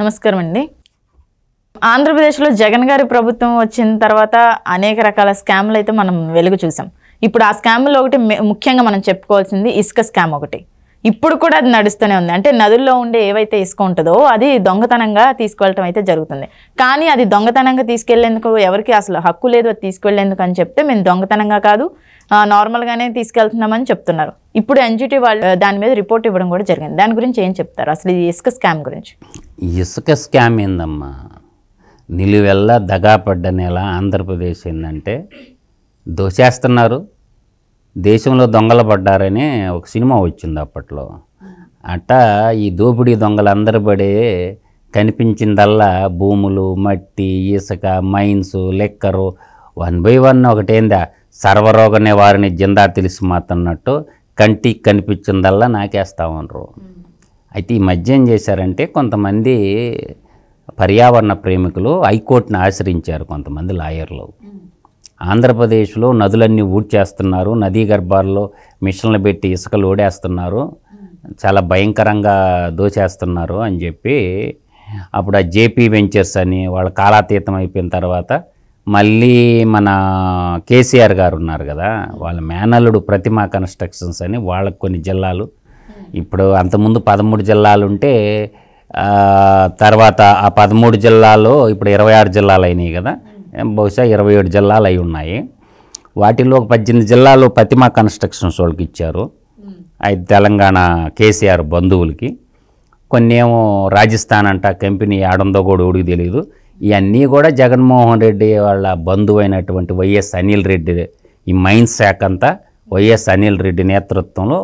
నమస్కారం అండి ఆంధ్రప్రదేశ్లో జగన్ గారి ప్రభుత్వం వచ్చిన తర్వాత అనేక రకాల స్కామ్లు అయితే మనం వెలుగు చూసాం ఇప్పుడు ఆ స్కామ్లో ఒకటి ముఖ్యంగా మనం చెప్పుకోవాల్సింది ఇసుక స్కామ్ ఒకటి ఇప్పుడు కూడా అది నడుస్తూనే ఉంది అంటే నదుల్లో ఉండే ఏవైతే ఇసుక ఉంటుందో అది దొంగతనంగా తీసుకెళ్ళటం అయితే జరుగుతుంది కానీ అది దొంగతనంగా తీసుకెళ్లేందుకు ఎవరికి అసలు హక్కు లేదు అది తీసుకెళ్లేందుకు అని చెప్తే మేము దొంగతనంగా కాదు నార్మల్గానే తీసుకెళ్తున్నామని చెప్తున్నారు ఇప్పుడు ఎన్జిటి వాళ్ళు దాని మీద రిపోర్ట్ ఇవ్వడం కూడా జరిగింది దాని గురించి ఏం చెప్తారు అసలు ఈ ఇసుక స్కామ్ గురించి ఇసుక స్కామ్ ఏందమ్మా నిలువెల్లా దగాపడ్డ నెల ఆంధ్రప్రదేశ్ ఏంటంటే దోషేస్తున్నారు దేశంలో దొంగలు పడ్డారని ఒక సినిమా వచ్చింది అప్పట్లో అట్ట ఈ దోపిడీ అందరు పడే కనిపించిందల్లా భూములు మట్టి ఇసుక మైన్స్ లెక్కరు వన్ బై వన్ ఒకటేందా సర్వరోగ నివారణ జిందా తెలిసి మాత్రన్నట్టు కంటికి కనిపించిందల్లా నాకేస్తా ఉన్నారు అయితే ఈ మధ్య ఏం చేశారంటే కొంతమంది పర్యావరణ ప్రేమికులు హైకోర్టును ఆశ్రయించారు కొంతమంది లాయర్లు ఆంధ్రప్రదేశ్లో నదులన్నీ ఊడ్చేస్తున్నారు నదీ గర్భాల్లో మిషన్లు పెట్టి ఇసుకలు ఓడేస్తున్నారు చాలా భయంకరంగా దోచేస్తున్నారు అని చెప్పి అప్పుడు ఆ జేపీ వెంచర్స్ అని వాళ్ళ కాలాతీతం అయిపోయిన తర్వాత మళ్ళీ మన కేసీఆర్ గారు ఉన్నారు కదా వాళ్ళ మేనల్లుడు ప్రతిమా కన్స్ట్రక్షన్స్ అని వాళ్ళకు కొన్ని జిల్లాలు ఇప్పుడు అంతకుముందు పదమూడు జిల్లాలు ఉంటే తర్వాత ఆ పదమూడు జిల్లాలో ఇప్పుడు ఇరవై ఆరు జిల్లాలు అయినాయి కదా బహుశా ఇరవై ఏడు జిల్లాలు అయి ఉన్నాయి వాటిలో పద్దెనిమిది జిల్లాలో ప్రతిమ కన్స్ట్రక్షన్స్ వాళ్ళకి ఇచ్చారు అది తెలంగాణ కేసీఆర్ బంధువులకి కొన్ని ఏమో రాజస్థాన్ అంట కంపెనీ ఆడందో కూడా ఊడికి తెలియదు ఇవన్నీ కూడా జగన్మోహన్ రెడ్డి వాళ్ళ బంధువు అయినటువంటి వైఎస్ అనిల్ రెడ్డి ఈ మైన్స్ శాఖ అంతా వైఎస్ అనిల్ రెడ్డి నేతృత్వంలో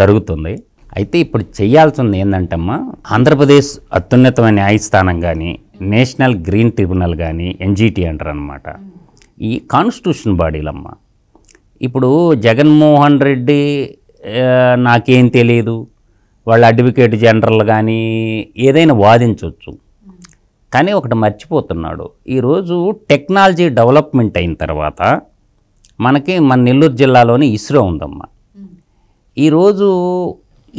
జరుగుతుంది అయితే ఇప్పుడు చేయాల్సింది ఏంటంటమ్మా ఆంధ్రప్రదేశ్ అత్యున్నతమైన న్యాయస్థానం కానీ నేషనల్ గ్రీన్ ట్రిబ్యునల్ కానీ ఎన్జిటి అంటారు అనమాట ఈ కాన్స్టిట్యూషన్ బాడీలమ్మ ఇప్పుడు జగన్మోహన్ రెడ్డి నాకేం తెలియదు వాళ్ళ అడ్వకేట్ జనరల్ కానీ ఏదైనా వాదించవచ్చు కానీ ఒకటి మర్చిపోతున్నాడు ఈరోజు టెక్నాలజీ డెవలప్మెంట్ అయిన తర్వాత మనకి మన నెల్లూరు జిల్లాలోని ఇస్రో ఉందమ్మా ఈరోజు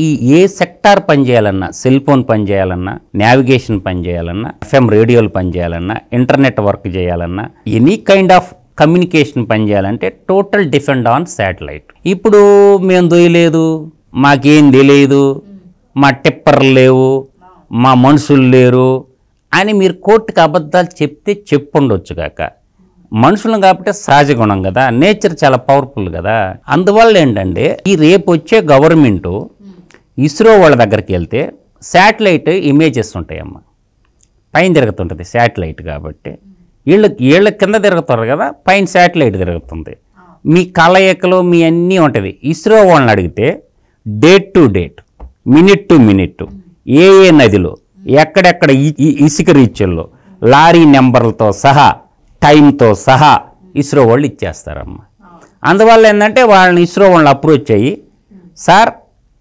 ఈ ఏ సెక్టార్ పనిచేయాలన్నా సెల్ ఫోన్ పనిచేయాలన్నా నావిగేషన్ పనిచేయాలన్నా ఎఫ్ఎం రేడియోలు పనిచేయాలన్నా ఇంటర్నెట్ వర్క్ చేయాలన్నా ఎనీ కైండ్ ఆఫ్ కమ్యూనికేషన్ పనిచేయాలంటే టోటల్ డిపెండ్ ఆన్ శాటిలైట్ ఇప్పుడు మేము దొయ్యలేదు మాకేం తెలియదు మా టిప్పర్లు లేవు మా మనుషులు లేరు అని మీరు కోర్టుకి అబద్ధాలు చెప్తే చెప్పుండొచ్చు కాక మనుషులు కాబట్టి సహజ గుణం కదా నేచర్ చాలా పవర్ఫుల్ కదా అందువల్ల ఏంటంటే ఈ రేపు వచ్చే గవర్నమెంటు ఇస్రో వాళ్ళ దగ్గరికి వెళ్తే శాటిలైట్ ఇమేజెస్ ఉంటాయమ్మ పైన తిరుగుతుంటుంది శాటిలైట్ కాబట్టి వీళ్ళ వీళ్ళ కింద తిరుగుతారు కదా పైన శాటిలైట్ తిరుగుతుంది మీ కలయికలు మీ అన్నీ ఉంటుంది ఇస్రో వాళ్ళని అడిగితే date to date minute to minute ఏ ఏ నదిలో ఎక్కడెక్కడ ఇసుక రీచ్ల్లో లారీ నెంబర్లతో సహా టైంతో సహా ఇస్రో వాళ్ళు ఇచ్చేస్తారమ్మ అందువల్ల ఏంటంటే వాళ్ళని ఇస్రో వాళ్ళని అప్రోచ్ అయ్యి సార్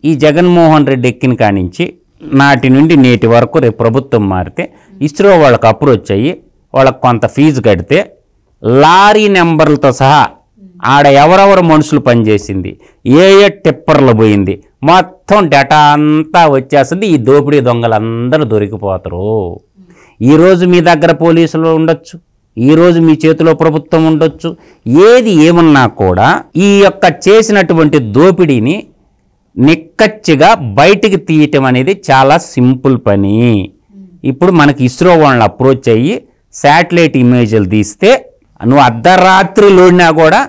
ఈ జగన్మోహన్ రెడ్డి ఎక్కిన కానించి నాటి నుండి నేటి వరకు రేపు ప్రభుత్వం మారితే ఇస్రో వాళ్ళకి అప్రోచ్ అయ్యి వాళ్ళకి కొంత ఫీజు కడితే లారీ నెంబర్లతో సహా ఆడ ఎవరెవరు మనుషులు పనిచేసింది ఏ ఏ టిప్పర్లు పోయింది మొత్తం డేటా అంతా వచ్చేస్తుంది ఈ దోపిడీ దొంగలందరూ దొరికిపోతారు ఈరోజు మీ దగ్గర పోలీసులు ఉండొచ్చు ఈరోజు మీ చేతిలో ప్రభుత్వం ఉండొచ్చు ఏది ఏమన్నా కూడా ఈ యొక్క చేసినటువంటి దోపిడీని నిక్కచ్చిగా బయటికి తీయటం అనేది చాలా సింపుల్ పని ఇప్పుడు మనకి ఇస్రో వాళ్ళని అప్రోచ్ అయ్యి శాటిలైట్ ఇమేజ్లు తీస్తే నువ్వు అర్ధరాత్రి లోడినా కూడా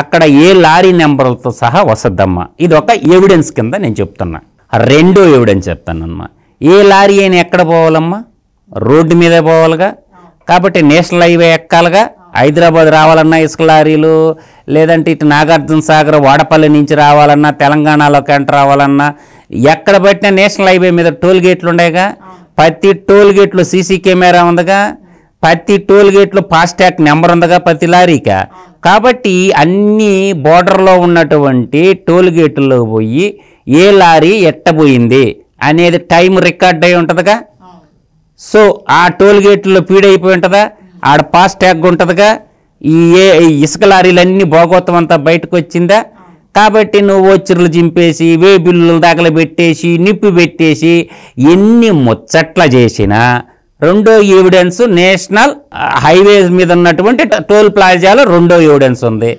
అక్కడ ఏ లారీ నెంబర్లతో సహా వసద్దమ్మా ఇది ఒక ఎవిడెన్స్ కింద నేను చెప్తున్నా రెండో ఎవిడెన్స్ చెప్తానమ్మా ఏ లారీ అయినా ఎక్కడ పోవాలమ్మా రోడ్డు మీదే పోవాలిగా కాబట్టి నేషనల్ హైవే ఎక్కాలిగా హైదరాబాద్ రావాలన్నా ఇసుక లారీలు లేదంటే ఇటు నాగార్జున సాగర్ వాడపల్లి నుంచి రావాలన్నా తెలంగాణలోకి ఎంటర్ రావాలన్నా ఎక్కడ పట్టినా నేషనల్ హైవే మీద టోల్ గేట్లు ఉండేగా ప్రతి టోల్ గేట్లో సీసీ కెమెరా ఉందిగా ప్రతి టోల్ గేట్లో ఫాస్టాగ్ నెంబర్ ఉందిగా ప్రతి లారీక కాబట్టి అన్ని బోర్డర్లో ఉన్నటువంటి టోల్ గేట్లో పోయి ఏ లారీ ఎట్టబోయింది అనేది టైం రికార్డ్ అయి ఉంటుందిగా సో ఆ టోల్ గేట్లో ఫీడ్ అయిపోయి ఉంటుందా ఆడ పాస్ ట్యాగ్ ఉంటుందిగా ఈ ఏ ఇసుక లారీలన్నీ భోగోత్వం అంతా బయటకు వచ్చిందా కాబట్టి నువ్వు వచ్చిర్లు చింపేసి వేబిల్లు పెట్టేసి నిప్పు పెట్టేసి ఎన్ని ముచ్చట్ల చేసినా రెండో ఎవిడెన్స్ నేషనల్ హైవేస్ మీద ఉన్నటువంటి టోల్ ప్లాజాలో రెండో ఎవిడెన్స్ ఉంది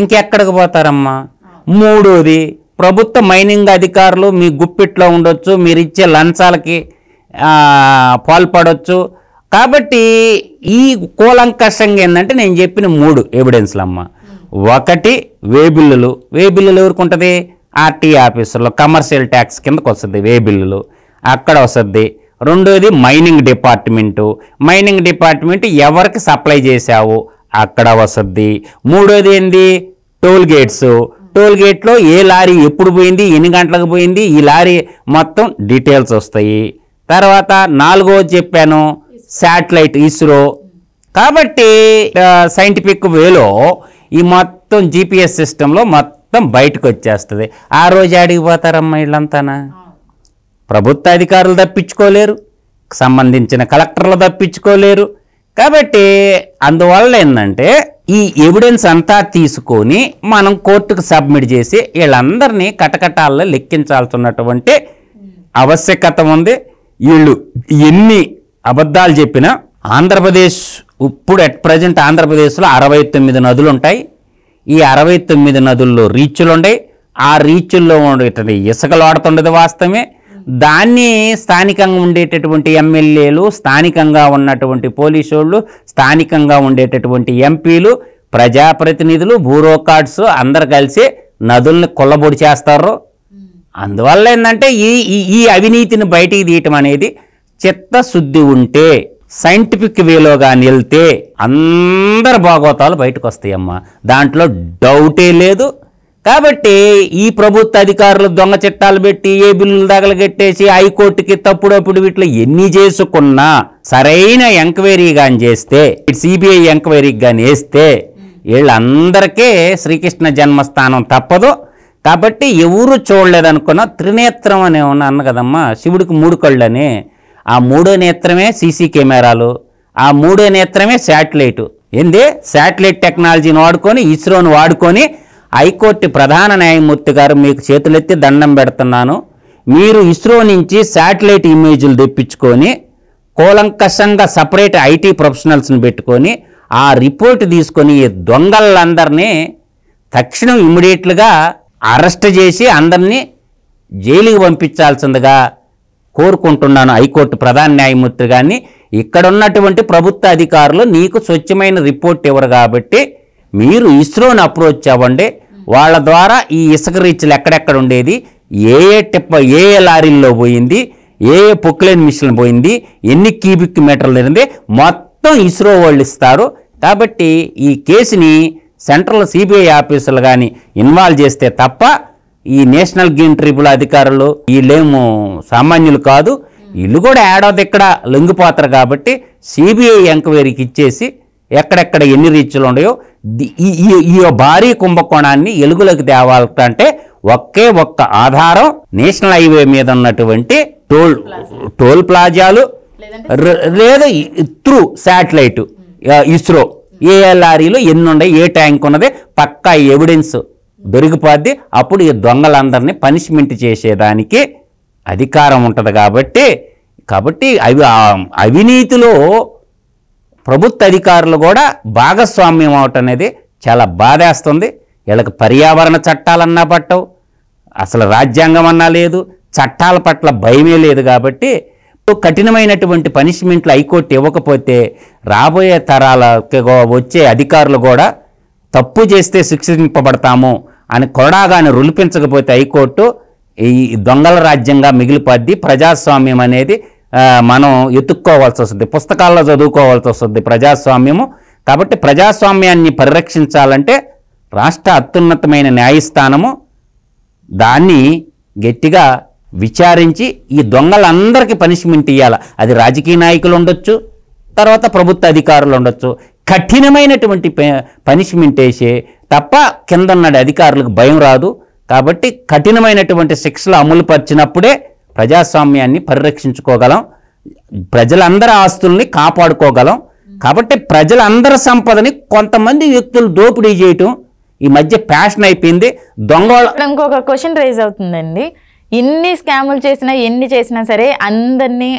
ఇంకెక్కడికి పోతారమ్మా మూడోది ప్రభుత్వ మైనింగ్ అధికారులు మీ గుప్పిట్లో ఉండొచ్చు మీరు ఇచ్చే లంచాలకి పాల్పడవచ్చు కాబట్టి ఈ కూలంకషంగా ఏంటంటే నేను చెప్పిన మూడు ఎవిడెన్స్లు అమ్మ ఒకటి వే బిల్లులు వే బిల్లులు ఎవరికి ఉంటుంది ఆర్టీ ఆఫీసులో కమర్షియల్ ట్యాక్స్ కిందకు వస్తుంది వే బిల్లులు అక్కడ వస్తుంది రెండోది మైనింగ్ డిపార్ట్మెంటు మైనింగ్ డిపార్ట్మెంట్ ఎవరికి సప్లై చేశావు అక్కడ వస్తుంది మూడోది ఏంది టోల్ గేట్స్ టోల్ గేట్లో ఏ లారీ ఎప్పుడు పోయింది ఎన్ని గంటలకు పోయింది ఈ లారీ మొత్తం డీటెయిల్స్ వస్తాయి తర్వాత నాలుగోది చెప్పాను శాటిలైట్ ఇస్రో కాబట్టి సైంటిఫిక్ వేలో ఈ మొత్తం జీపీఎస్ సిస్టంలో మొత్తం బయటకు వచ్చేస్తుంది ఆ రోజు అడిగిపోతారమ్మా వీళ్ళంతానా ప్రభుత్వ అధికారులు తప్పించుకోలేరు సంబంధించిన కలెక్టర్లు తప్పించుకోలేరు కాబట్టి అందువల్ల ఏంటంటే ఈ ఎవిడెన్స్ అంతా తీసుకొని మనం కోర్టుకు సబ్మిట్ చేసి వీళ్ళందరినీ కటకటాల్లో లెక్కించాల్సినటువంటి ఆవశ్యకత ఉంది వీళ్ళు ఎన్ని అబద్ధాలు చెప్పిన ఆంధ్రప్రదేశ్ ఇప్పుడు అట్ ప్రజెంట్ ఆంధ్రప్రదేశ్లో అరవై తొమ్మిది నదులు ఉంటాయి ఈ అరవై తొమ్మిది నదుల్లో రీచ్లు ఉండే ఆ రీచ్ల్లో ఉండేటువంటి ఇసుకలు ఆడుతుండదు వాస్తవమే దాన్ని స్థానికంగా ఉండేటటువంటి ఎమ్మెల్యేలు స్థానికంగా ఉన్నటువంటి పోలీసు వాళ్ళు స్థానికంగా ఉండేటటువంటి ఎంపీలు ప్రజాప్రతినిధులు బ్యూరో కార్డ్స్ అందరు కలిసి నదుల్ని కొల్లబొడి చేస్తారు అందువల్ల ఏంటంటే ఈ ఈ అవినీతిని బయటికి తీయటం అనేది చిత్తశుద్ధి ఉంటే సైంటిఫిక్ వేలోగా నిలితే అందరు భాగవతాలు బయటకు వస్తాయమ్మా దాంట్లో డౌటే లేదు కాబట్టి ఈ ప్రభుత్వ అధికారులు దొంగ చిట్టాలు పెట్టి ఏ బిల్లులు తగలగెట్టేసి హైకోర్టుకి తప్పుడప్పుడు వీటిలో ఎన్ని చేసుకున్నా సరైన ఎంక్వైరీ కానీ చేస్తే సిబిఐ ఎంక్వైరీకి కానీ వేస్తే వీళ్ళందరికీ శ్రీకృష్ణ జన్మస్థానం తప్పదు కాబట్టి ఎవరు చూడలేదనుకున్నా త్రినేత్రం అని ఉన్నాను కదమ్మా శివుడికి మూడు కళ్ళని ఆ మూడో నేత్రమే సీసీ కెమెరాలు ఆ మూడో నేత్రమే శాటిలైట్ ఏంది శాటిలైట్ టెక్నాలజీని వాడుకొని ఇస్రోను వాడుకొని హైకోర్టు ప్రధాన న్యాయమూర్తి గారు మీకు చేతులెత్తి దండం పెడుతున్నాను మీరు ఇస్రో నుంచి శాటిలైట్ ఇమేజ్లు తెప్పించుకొని కూలంకషంగా సపరేట్ ఐటీ ప్రొఫెషనల్స్ని పెట్టుకొని ఆ రిపోర్ట్ తీసుకొని దొంగలందరినీ తక్షణం ఇమ్మీడియట్లుగా అరెస్ట్ చేసి అందరినీ జైలుకి పంపించాల్సిందిగా కోరుకుంటున్నాను హైకోర్టు ప్రధాన న్యాయమూర్తి కానీ ఇక్కడ ఉన్నటువంటి ప్రభుత్వ అధికారులు నీకు స్వచ్ఛమైన రిపోర్ట్ ఇవ్వరు కాబట్టి మీరు ఇస్రోని అప్రోచ్ అవ్వండి వాళ్ళ ద్వారా ఈ ఇసుక రీచ్లు ఎక్కడెక్కడ ఉండేది ఏ ఏ టిప్ప ఏ ఏ లారీల్లో పోయింది ఏ ఏ పొక్లైన్ మిషన్ పోయింది ఎన్ని క్యూబిక్ మీటర్లు ఉంది మొత్తం ఇస్రో వాళ్ళు ఇస్తారు కాబట్టి ఈ కేసుని సెంట్రల్ సిబిఐ ఆఫీసులు కానీ ఇన్వాల్వ్ చేస్తే తప్ప ఈ నేషనల్ గ్రీన్ ట్రిబ్యునల్ అధికారులు వీళ్ళేము సామాన్యులు కాదు వీళ్ళు కూడా ఏడాది ఇక్కడ లొంగిపోతారు కాబట్టి సిబిఐ ఎంక్వైరీకి ఇచ్చేసి ఎక్కడెక్కడ ఎన్ని రీచ్లు ఉన్నాయో ఈ భారీ కుంభకోణాన్ని ఎలుగులోకి తేవాలంటే ఒకే ఒక్క ఆధారం నేషనల్ హైవే మీద ఉన్నటువంటి టోల్ టోల్ ప్లాజాలు లేదా త్రూ శాటిలైట్ ఇస్రో ఏ లారీలు ఎన్ని ఉన్నాయి ఏ ట్యాంక్ ఉన్నది పక్కా ఎవిడెన్స్ దొరికిపోద్ది అప్పుడు ఈ దొంగలందరినీ పనిష్మెంట్ చేసేదానికి అధికారం ఉంటుంది కాబట్టి కాబట్టి అవి అవినీతిలో ప్రభుత్వ అధికారులు కూడా భాగస్వామ్యం అవటం అనేది చాలా బాధేస్తుంది వీళ్ళకి పర్యావరణ చట్టాలన్నా పట్టవు అసలు రాజ్యాంగం అన్నా లేదు చట్టాల పట్ల భయమే లేదు కాబట్టి కఠినమైనటువంటి పనిష్మెంట్లు హైకోర్టు ఇవ్వకపోతే రాబోయే తరాలకి వచ్చే అధికారులు కూడా తప్పు చేస్తే శిక్షింపబడతాము అని కొరడాగాని రులిపించకపోతే హైకోర్టు ఈ దొంగల రాజ్యంగా మిగిలిపోద్ది ప్రజాస్వామ్యం అనేది మనం ఎత్తుక్కోవాల్సి వస్తుంది పుస్తకాల్లో చదువుకోవాల్సి వస్తుంది ప్రజాస్వామ్యము కాబట్టి ప్రజాస్వామ్యాన్ని పరిరక్షించాలంటే రాష్ట్ర అత్యున్నతమైన న్యాయస్థానము దాన్ని గట్టిగా విచారించి ఈ దొంగలందరికీ పనిష్మెంట్ ఇవ్వాలి అది రాజకీయ నాయకులు ఉండొచ్చు తర్వాత ప్రభుత్వ అధికారులు ఉండొచ్చు కఠినమైనటువంటి పనిష్మెంట్ వేసే తప్ప కిందన్నడి అధికారులకు భయం రాదు కాబట్టి కఠినమైనటువంటి శిక్షలు అమలు పరిచినప్పుడే ప్రజాస్వామ్యాన్ని పరిరక్షించుకోగలం ప్రజలందరి ఆస్తుల్ని కాపాడుకోగలం కాబట్టి ప్రజలందరి సంపదని కొంతమంది వ్యక్తులు దోపిడీ చేయటం ఈ మధ్య ఫ్యాషన్ అయిపోయింది దొంగ ఇంకొక క్వశ్చన్ రైజ్ అవుతుందండి ఎన్ని స్కాములు చేసినా ఎన్ని చేసినా సరే అందరినీ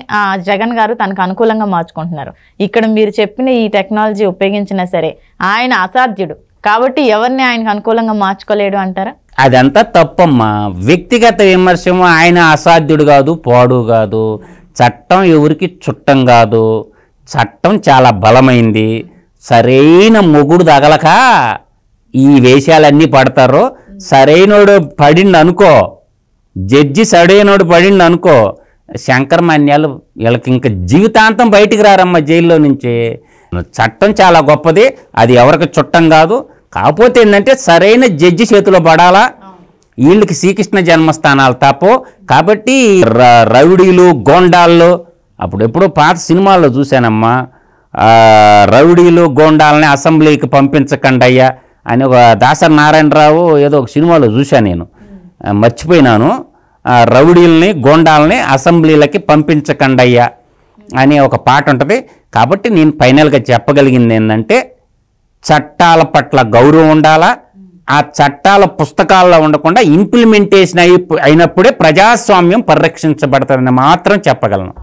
జగన్ గారు తనకు అనుకూలంగా మార్చుకుంటున్నారు ఇక్కడ మీరు చెప్పిన ఈ టెక్నాలజీ ఉపయోగించినా సరే ఆయన అసాధ్యుడు కాబట్టి ఎవరిని ఆయనకు అనుకూలంగా మార్చుకోలేడు అంటారా అదంతా తప్పమ్మా వ్యక్తిగత విమర్శము ఆయన అసాధ్యుడు కాదు పాడు కాదు చట్టం ఎవరికి చుట్టం కాదు చట్టం చాలా బలమైంది సరైన మొగుడు తగలక ఈ వేషాలన్నీ పడతారు సరైనోడు పడిండు అనుకో జడ్జి సరైనోడు పడిండు అనుకో శంకరమాన్యాలు వీళ్ళకి ఇంకా జీవితాంతం బయటికి రారమ్మా జైల్లో నుంచి చట్టం చాలా గొప్పది అది ఎవరికి చుట్టం కాదు కాకపోతే ఏంటంటే సరైన జడ్జి చేతిలో పడాలా వీళ్ళకి శ్రీకృష్ణ జన్మస్థానాలు తప్పు కాబట్టి రౌడీలు గోండాళ్ళు అప్పుడు ఎప్పుడో పాత సినిమాల్లో చూశానమ్మా రౌడీలు గోండాలని అసెంబ్లీకి పంపించకండి అయ్యా అని ఒక దాసరి నారాయణరావు ఏదో ఒక సినిమాలో చూశాను నేను మర్చిపోయినాను రౌడీల్ని గోండాలని అసెంబ్లీలకి పంపించకండి అయ్యా అనే ఒక పాట ఉంటుంది కాబట్టి నేను ఫైనల్గా చెప్పగలిగింది ఏంటంటే చట్టాల పట్ల గౌరవం ఉండాలా ఆ చట్టాల పుస్తకాల్లో ఉండకుండా ఇంప్లిమెంటేషన్ అయి అయినప్పుడే ప్రజాస్వామ్యం పరిరక్షించబడతారని మాత్రం చెప్పగలను